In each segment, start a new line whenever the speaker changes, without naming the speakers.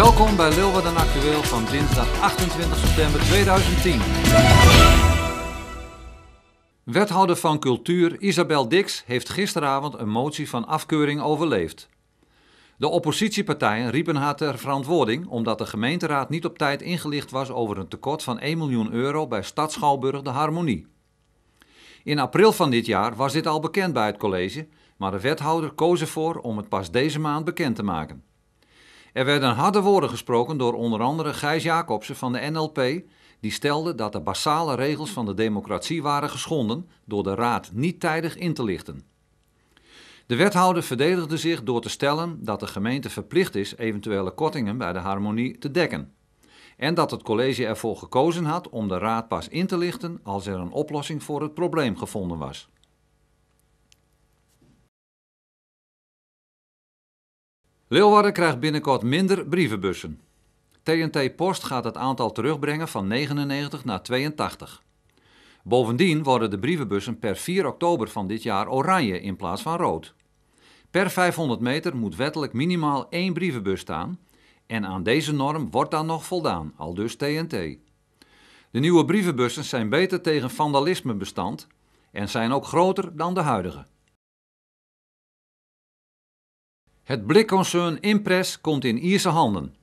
Welkom bij Leeuwarden Actueel van dinsdag 28 september 2010. Wethouder van Cultuur Isabel Dix heeft gisteravond een motie van afkeuring overleefd. De oppositiepartijen riepen haar ter verantwoording omdat de gemeenteraad niet op tijd ingelicht was over een tekort van 1 miljoen euro bij Stad de Harmonie. In april van dit jaar was dit al bekend bij het college, maar de wethouder koos ervoor om het pas deze maand bekend te maken. Er werden harde woorden gesproken door onder andere Gijs Jacobsen van de NLP, die stelde dat de basale regels van de democratie waren geschonden door de Raad niet tijdig in te lichten. De wethouder verdedigde zich door te stellen dat de gemeente verplicht is eventuele kortingen bij de harmonie te dekken. En dat het college ervoor gekozen had om de raad pas in te lichten als er een oplossing voor het probleem gevonden was. Leeuwarden krijgt binnenkort minder brievenbussen. TNT Post gaat het aantal terugbrengen van 99 naar 82. Bovendien worden de brievenbussen per 4 oktober van dit jaar oranje in plaats van rood. Per 500 meter moet wettelijk minimaal één brievenbus staan en aan deze norm wordt dan nog voldaan, al dus TNT. De nieuwe brievenbussen zijn beter tegen vandalisme bestand en zijn ook groter dan de huidige. Het blikconcern Impress komt in Ierse handen.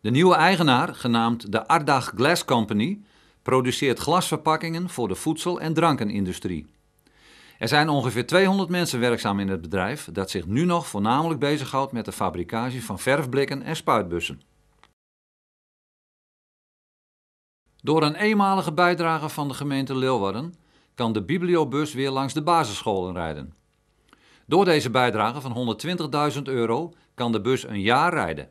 De nieuwe eigenaar, genaamd de Ardag Glass Company, produceert glasverpakkingen voor de voedsel- en drankenindustrie. Er zijn ongeveer 200 mensen werkzaam in het bedrijf dat zich nu nog voornamelijk bezighoudt met de fabricage van verfblikken en spuitbussen. Door een eenmalige bijdrage van de gemeente Leeuwarden kan de bibliobus weer langs de basisscholen rijden. Door deze bijdrage van 120.000 euro kan de bus een jaar rijden.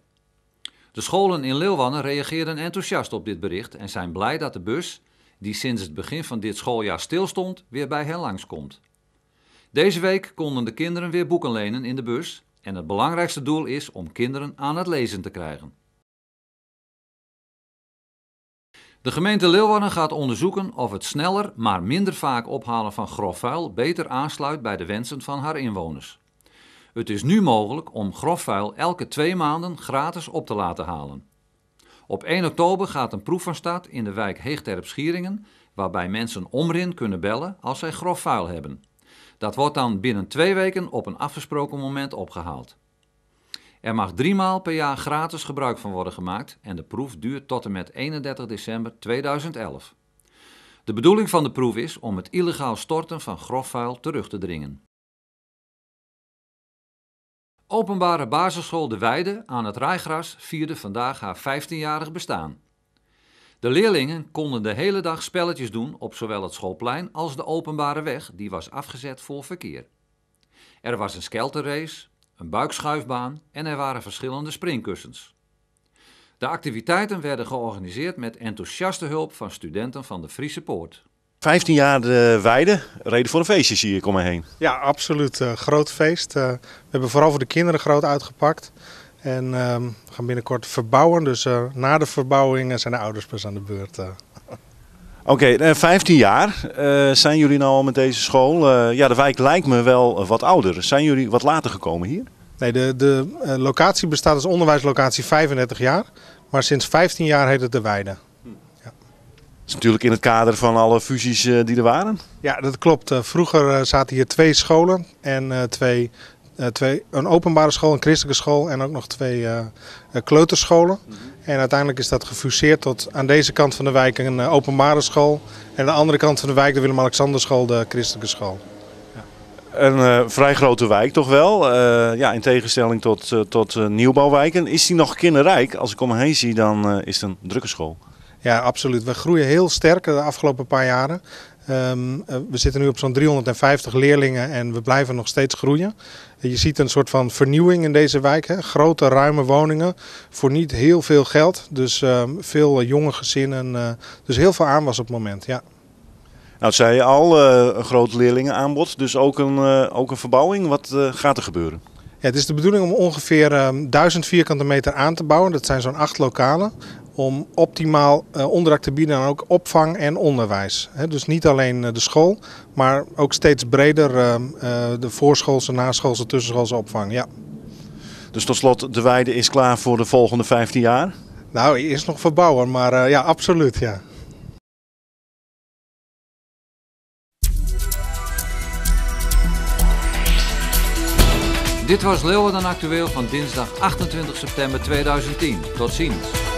De scholen in Leeuwarden reageerden enthousiast op dit bericht en zijn blij dat de bus, die sinds het begin van dit schooljaar stilstond, weer bij hen langskomt. Deze week konden de kinderen weer boeken lenen in de bus en het belangrijkste doel is om kinderen aan het lezen te krijgen. De gemeente Leeuwarden gaat onderzoeken of het sneller, maar minder vaak ophalen van grof vuil beter aansluit bij de wensen van haar inwoners. Het is nu mogelijk om grof vuil elke twee maanden gratis op te laten halen. Op 1 oktober gaat een proef van start in de wijk Heegterp Schieringen, waarbij mensen omrin kunnen bellen als zij grof vuil hebben. Dat wordt dan binnen twee weken op een afgesproken moment opgehaald. Er mag maal per jaar gratis gebruik van worden gemaakt en de proef duurt tot en met 31 december 2011. De bedoeling van de proef is om het illegaal storten van grofvuil terug te dringen. Openbare basisschool De Weide aan het Rijgras vierde vandaag haar 15-jarig bestaan. De leerlingen konden de hele dag spelletjes doen op zowel het schoolplein als de openbare weg, die was afgezet voor verkeer. Er was een skelterrace, een buikschuifbaan en er waren verschillende springkussens. De activiteiten werden georganiseerd met enthousiaste hulp van studenten van de Friese Poort.
15 jaar de Weide, reden voor een feestje zie ik om heen.
Ja, absoluut. Eh, groot feest. Eh, we hebben vooral voor de kinderen groot uitgepakt. En ehm, we gaan binnenkort verbouwen. Dus eh, na de verbouwing zijn de ouders pas aan de beurt.
Oké, 15 eh, jaar eh, zijn jullie nou al met deze school. Eh, ja, de wijk lijkt me wel wat ouder. Zijn jullie wat later gekomen hier?
Nee, de, de locatie bestaat als onderwijslocatie 35 jaar. Maar sinds 15 jaar heet het De Weide. Hm. Ja.
Dat is natuurlijk in het kader van alle fusies die er waren.
Ja, dat klopt. vroeger zaten hier twee scholen en twee, twee, een openbare school, een christelijke school en ook nog twee kleuterscholen. Mhm. En uiteindelijk is dat gefuseerd tot aan deze kant van de wijk een eh, openbare school. En aan de andere kant van de wijk de Willem-Alexanderschool, de christelijke school.
Een eh, vrij grote wijk toch wel, eh, ja, in tegenstelling tot, tot nieuwbouwwijken. Is die nog kinderrijk? Als ik om me heen zie, dan is het een drukke school.
Ja, absoluut. We groeien heel sterk de afgelopen paar jaren. Ehm, eh, we zitten nu op zo'n 350 leerlingen en we blijven nog steeds groeien. Je ziet een soort van vernieuwing in deze wijk. Hè? Grote, ruime woningen voor niet heel veel geld. Dus ehm, veel eh, jonge gezinnen. Eh, dus heel veel aanwas op het moment, ja.
Nou, zei je al, een groot leerlingenaanbod. Dus ook een, ook een verbouwing. Wat gaat er gebeuren? Ja,
het is de bedoeling om ongeveer 1000 ehm, vierkante meter aan te bouwen. Dat zijn zo'n acht lokalen om optimaal eh, onderdak te bieden aan ook opvang en onderwijs. dus niet alleen eh, de school, maar ook steeds breder eh, de voorschoolse, naschoolse, tussenschoolse opvang. Ja.
Dus tot slot, de weide is klaar voor de volgende 15 jaar?
Nou, eerst nog verbouwen, maar ja, absoluut ja.
Dit was Leeuwarden Actueel van dinsdag 28 september 2010. Tot ziens.